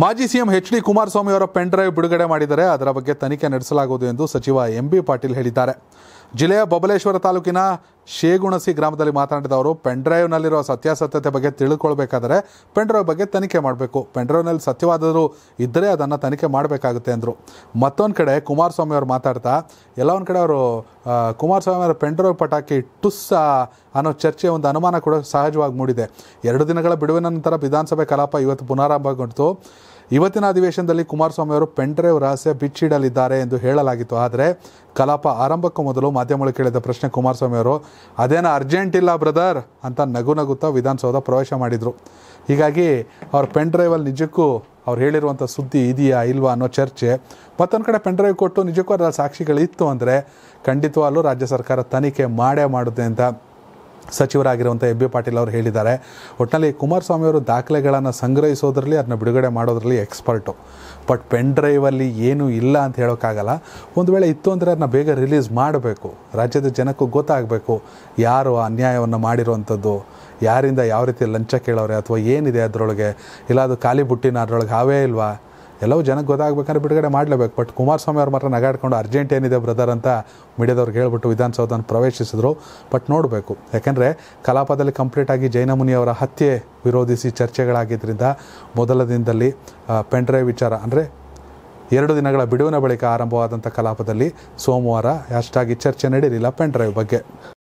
ಮಾಜಿ CM H D Kumaraswamy ಅವರ pen drive ಬಿಡುಗಡೆ ಮಾಡಿದರೆ ಅದರ ಬಗ್ಗೆ ತನಿಖೆ ನಡೆಸಲಾಗುವುದು ಎಂದು ಸಚಿವ ಎಂಬಿ ಪಾಟೀಲ್ ಹೇಳಿದ್ದಾರೆ ಜಿಲ್ಲೆಯ ಬಬಲೇಶ್ವರ ತಾಲೂಕಿನ ಶೇಗುಣಸಿ ಗ್ರಾಮದಲ್ಲಿ ಮಾತನಾಡಿದ ಅವರು ಪೆನ್ಡ್ರೈವ್ನಲ್ಲಿರೋ ಸತ್ಯಾಸತ್ಯತೆ ಬಗ್ಗೆ ತಿಳ್ಕೊಳ್ಬೇಕಾದರೆ ಪೆಂಡ್ರೈವ್ ಬಗ್ಗೆ ತನಿಖೆ ಮಾಡಬೇಕು ಪೆಂಡ್ರೈವ್ನಲ್ಲಿ ಸತ್ಯವಾದರೂ ಇದ್ದರೆ ಅದನ್ನು ತನಿಖೆ ಮಾಡಬೇಕಾಗುತ್ತೆ ಅಂದರು ಮತ್ತೊಂದು ಕಡೆ ಕುಮಾರಸ್ವಾಮಿ ಅವರು ಮಾತಾಡ್ತಾ ಎಲ್ಲ ಒಂದು ಕಡೆ ಅವರು ಕುಮಾರಸ್ವಾಮಿ ಅವರ ಪೆಂಡ್ರೈವ್ ಪಟಾಕಿ ಟುಸ್ಸಾ ಅನ್ನೋ ಚರ್ಚೆ ಒಂದು ಅನುಮಾನ ಕೂಡ ಸಹಜವಾಗಿ ಮೂಡಿದೆ ಎರಡು ದಿನಗಳ ಬಿಡುವಿನ ನಂತರ ವಿಧಾನಸಭೆ ಕಲಾಪ ಇವತ್ತು ಪುನಾರಂಭಗೊಂಡಿತು ಇವತ್ತಿನ ಅಧಿವೇಶನದಲ್ಲಿ ಕುಮಾರಸ್ವಾಮಿ ಅವರು ಪೆಂಡ್ರೈವ್ ರಹಸ್ಯ ಬಿಚ್ಚಿಡಲಿದ್ದಾರೆ ಎಂದು ಹೇಳಲಾಗಿತ್ತು ಆದರೆ ಕಲಾಪ ಆರಂಭಕ್ಕೂ ಮೊದಲು ಮಾಧ್ಯಮಗಳು ಕೇಳಿದ ಪ್ರಶ್ನೆ ಕುಮಾರಸ್ವಾಮಿ ಅವರು ಅದೇನೋ ಅರ್ಜೆಂಟ್ ಇಲ್ಲ ಬ್ರದರ್ ಅಂತ ನಗು ನಗುತ್ತಾ ವಿಧಾನಸೌಧ ಪ್ರವೇಶ ಮಾಡಿದರು ಹೀಗಾಗಿ ಅವ್ರ ಪೆಂಡ್ರೈವಲ್ಲಿ ನಿಜಕ್ಕೂ ಅವ್ರು ಹೇಳಿರುವಂಥ ಸುದ್ದಿ ಇದೆಯಾ ಇಲ್ವಾ ಅನ್ನೋ ಚರ್ಚೆ ಮತ್ತೊಂದು ಕಡೆ ಪೆಂಡ್ರೈವ್ ಕೊಟ್ಟು ನಿಜಕ್ಕೂ ಅದರ ಇತ್ತು ಅಂದರೆ ಖಂಡಿತವಾಗಲೂ ರಾಜ್ಯ ಸರ್ಕಾರ ತನಿಖೆ ಮಾಡೇ ಮಾಡುತ್ತೆ ಅಂತ ಸಚಿವರಾಗಿರುವಂಥ ಎಬ್ಬಿ ಬಿ ಪಾಟೀಲ್ ಅವರು ಹೇಳಿದ್ದಾರೆ ಒಟ್ಟಿನಲ್ಲಿ ಅವರು ದಾಖಲೆಗಳನ್ನು ಸಂಗ್ರಹಿಸೋದ್ರಲ್ಲಿ ಅದನ್ನ ಬಿಡುಗಡೆ ಮಾಡೋದ್ರಲ್ಲಿ ಎಕ್ಸ್ಪರ್ಟು ಬಟ್ ಪೆನ್ ಡ್ರೈವಲ್ಲಿ ಏನೂ ಇಲ್ಲ ಅಂತ ಹೇಳೋಕ್ಕಾಗಲ್ಲ ಒಂದು ವೇಳೆ ಇತ್ತು ಅಂದರೆ ಅದನ್ನ ಬೇಗ ರಿಲೀಸ್ ಮಾಡಬೇಕು ರಾಜ್ಯದ ಜನಕ್ಕೂ ಗೊತ್ತಾಗಬೇಕು ಯಾರು ಅನ್ಯಾಯವನ್ನು ಮಾಡಿರುವಂಥದ್ದು ಯಾರಿಂದ ಯಾವ ರೀತಿ ಲಂಚ ಕೇಳೋರೆ ಅಥವಾ ಏನಿದೆ ಅದರೊಳಗೆ ಇಲ್ಲ ಅದು ಖಾಲಿ ಬುಟ್ಟಿನ ಅದರೊಳಗೆ ಹಾವೇ ಇಲ್ವಾ ಎಲ್ಲವೂ ಜನಕ್ಕೆ ಗೊತ್ತಾಗಬೇಕಂದ್ರೆ ಬಿಡುಗಡೆ ಮಾಡಲೇಬೇಕು ಬಟ್ ಕುಮಾರಸ್ವಾಮಿ ಅವ್ರ ಮಾತ್ರ ನಗಾಡ್ಕೊಂಡು ಅರ್ಜೆಂಟ್ ಏನಿದೆ ಬ್ರದರ್ ಅಂತ ಮೀಡಿಯಾದವ್ರಿಗೆ ಹೇಳ್ಬಿಟ್ಟು ವಿಧಾನಸೌಧನ ಪ್ರವೇಶಿಸಿದ್ರು ಬಟ್ ನೋಡಬೇಕು ಯಾಕೆಂದರೆ ಕಲಾಪದಲ್ಲಿ ಕಂಪ್ಲೀಟಾಗಿ ಜೈನಮುನಿ ಅವರ ಹತ್ಯೆ ವಿರೋಧಿಸಿ ಚರ್ಚೆಗಳಾಗಿದ್ದರಿಂದ ಮೊದಲ ದಿನದಲ್ಲಿ ಪೆಂಡ್ರೈವ್ ವಿಚಾರ ಅಂದರೆ ಎರಡು ದಿನಗಳ ಬಿಡುವಿನ ಬಳಿಕ ಆರಂಭವಾದಂಥ ಕಲಾಪದಲ್ಲಿ ಸೋಮವಾರ ಅಷ್ಟಾಗಿ ಚರ್ಚೆ ನಡೆಯಲಿಲ್ಲ ಪೆನ್ ಡ್ರೈವ್ ಬಗ್ಗೆ